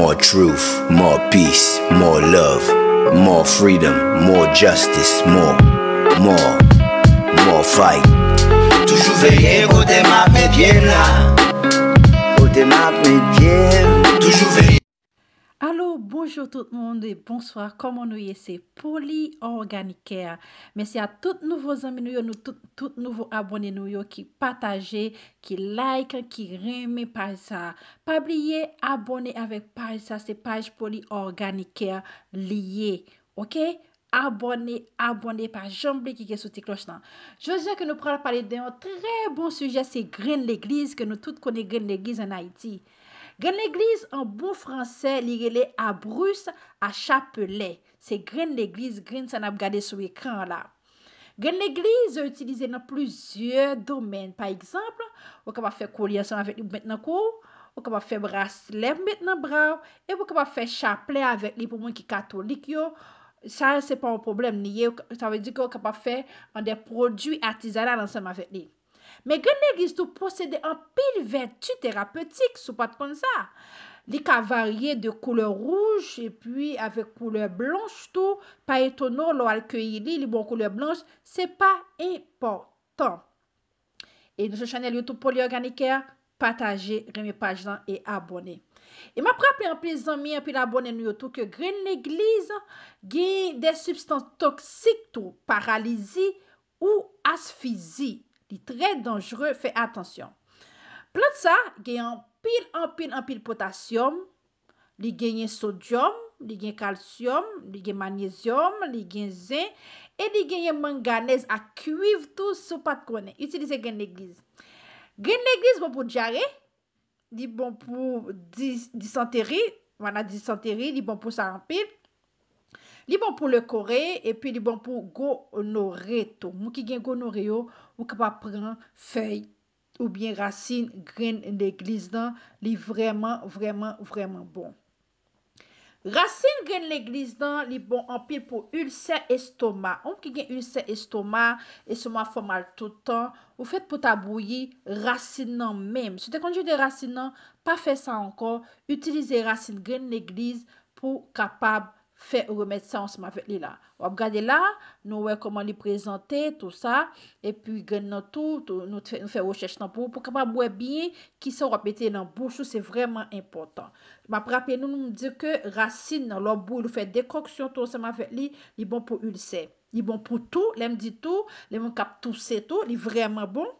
More truth, more peace, more love, more freedom, more justice, more, more, more fight. Toujours veiller côté ma pédienne là. Bonjour tout le monde et bonsoir, comment nous y est, c'est Poly Organic Care. Merci à tout nouveau amis nous y est, tout nouveau abonné nous y est, qui partagez, qui like, qui remet par ça. Pas bli y est, abonnez avec par ça, c'est page Poly Organic Care liye, ok? Abonnez, abonnez, pas j'en blique y est sous ti cloche nan. Je veux dire que nous pourrons parler d'un très bon sujet, c'est Green L'Eglise, que nous tout connait Green L'Eglise en Haïti. Gren l'eglise, an bon franse, liyele a brus, a chapelet. Se gren l'eglise, gren san ap gade sou ekran la. Gren l'eglise, yo utilize nan pluzye domen. Pa eksemple, yo kepa fe kou li ansem avet li ou met nan kou. Yo kepa fe bras lev met nan brav. E yo kepa fe chapelet avet li pou mwen ki katolik yo. Sa se pa ou problem liye. Sa ve di ke yo kepa fe an de prodou atizala ansem avet li. Men gen neglis tou posede an pil 28 terapeutik sou pat kon sa. Li ka varye de koule rouge e pi ave koule blanche tou, pa eto nou lo alke yili li bon koule blanche, se pa importan. E nou se chanel yotou poli organike, pataje, reme pajan e abone. E ma prape en plizan mi an pi la abone nou yotou ke gen neglis gen de substans toksik tou paralizi ou asfizi. Trè dangere, fè atensyon. Plot sa, gen anpil, anpil, anpil potasyom, li genye sodyom, li genye kalsyom, li genye manyezyom, li genye zen, e li genye manganez ak kuiv tou so pat konen. Utilize gen l'egliz. Gen l'egliz bon pou diare, li bon pou disenteri, li bon pou sa anpil. Li bon pou le kore, e pi li bon pou gonoreto. Mou ki gen gonoreyo, ou ke pa pren fey, ou bien racine gren l'eglise dan, li vreman, vreman, vreman bon. Racine gren l'eglise dan, li bon anpil pou ulse estoma. Mou ki gen ulse estoma, esoma fomal toutan, ou fet pou tabouye racine nan menm. Se te konjou de racine nan, pa fe sa ankon, utilize racine gren l'eglise pou kapab Fè remèd san seman fè li la. Wap gade la, nou wè koman li prezante, tout sa. E pi gen nan tout, nou fè ouchech nan pou. Pou kapa mwè biye, ki se wapete nan bouchou, se vreman impotant. Mwa prape nou, nou mdi ke rasin nan lò bou, lò fè dekoksyon tout seman fè li, li bon pou ulse. Li bon pou tout, lèm di tout, lèm kap tout se bon. tout, li vreman bon.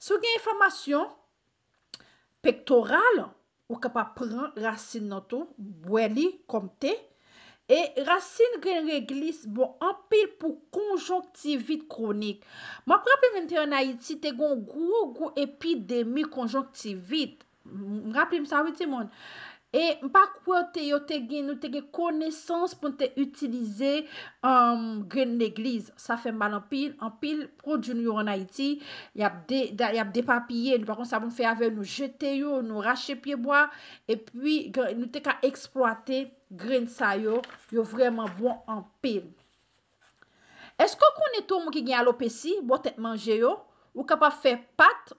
Sou gen informasyon, pektoral, ou kapa pran rasin nan tout, mwè li komtey. E rasin bon, gen l'eglis bon anpil pou konjonktivit kronik. Mwa prapil men te anayiti te gon gwo gwo epidemi konjonktivit. Mwa prapil men sa witi mwen. E mpa kwe te yo te gen nou te gen konesans pou te utilize gen l'eglis. Sa fe man anpil. Anpil prodjoun yo anayiti. Yap depapye. Par kon sa bon fe ave nou jete yo, nou rache pieboa. E pi nou te ka eksploate pwede. Grene sa yo, yo vreman bon anpe. Esko konen tou moun ki gen alope si, botet manje yo, ou kapap fe pat,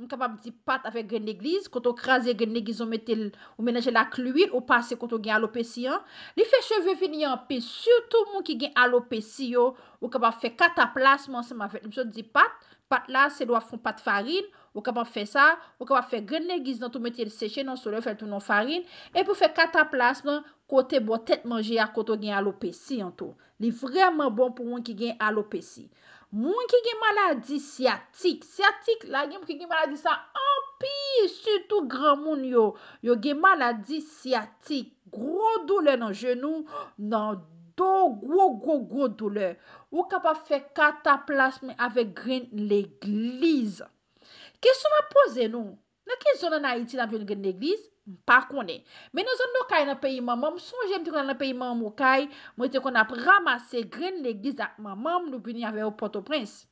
moun kapap di pat avek grene neglize, koto krasye grene neglize ou menaje la kluil, ou pase koto gen alope si an, li fe cheve vini anpe, sou tou moun ki gen alope si yo, ou kapap fe kataplasman se ma vek, moun so di pat, pat la se lwa fon pat farin, ou kapap fe sa, ou kapap fe grene neglize nan tou menaje seche nan sole, ou fe tou nan farin, e pou fe kataplasman, Kote bo tet manje ya koto gen alopeci an to. Li vreman bon pou moun ki gen alopeci. Moun ki gen maladi siatik. Siatik la gen moun ki gen maladi sa ampi. Situ gran moun yo. Yo gen maladi siatik. Gro doule nan jenou. Nan do gro gro gro doule. Ou ka pa fe kataplasme avek gren l'eglize. Kesou ma pose nou? Nè kè zon nan Haiti la mwen gen l'eglis? Mpa konè. Men nou zon nou kay nan peyi manman, mson jèm te kon nan peyi manman ou kay, mwen te kon ap ramase gen l'eglis ak manman mwen nou bini avè ou Port-au-Prince.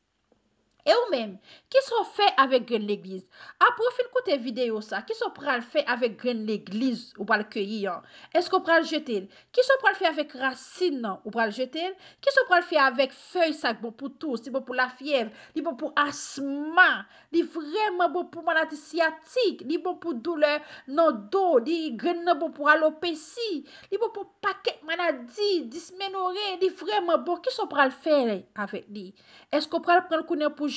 E ou men, kis ou fe avèk gren l'eglise? A pou ou fin koute videyo sa, kis ou pral fe avèk gren l'eglise ou pral kye yon? Esk ou pral jete l? Kis ou pral fe avèk rasine ou pral jete l? Kis ou pral fe avèk fey sak pou pou tous? Di pou pou lafyev? Di pou pou asma? Di vremen pou pou manatisiatik? Di pou pou doule nan do? Di gren nan pou pou alopesi? Di pou pou paket manadis? Dismenore? Di vremen pou? Kis ou pral fe avèk li? Esk ou pral pren kounen pou jen?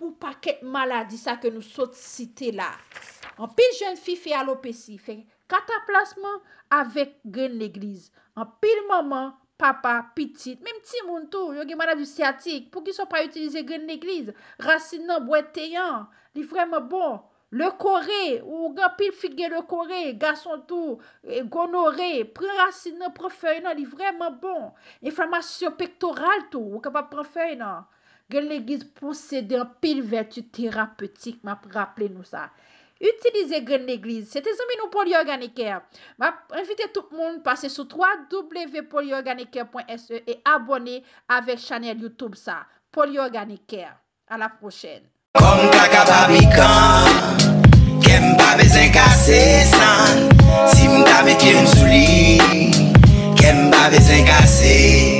Ou pa ket maladi sa ke nou sot site la. An pil jen fi fe alopesi. Fe kata plasman avek gen l'eglize. An pil maman, papa, pitit. Mem ti moun tou, yo ge manan du siatik. Pou ki so pa utilize gen l'eglize. Rasin nan bwete yan. Li vreman bon. Le kore, ou gen pil fit gen le kore. Gason tou, e, gonore. Prin rasin nan prefeu nan. Li vreman bon. Enflamasyon pektoral tou. Ou kapap prefeu nan. Gen l'eglise pou sèdè an pil vertu terapeutik. Ma pou rappele nou sa. Utilize gen l'eglise. Sè te zomen nou poli organikè. Ma invite tout moun passe sou www.poliorganikè.se e abone avè chanel Youtube sa. Poli organikè. A la prochen. Kom kaka babi kan Kèm babè zèn kase san Simta metye msouli Kèm babè zèn kase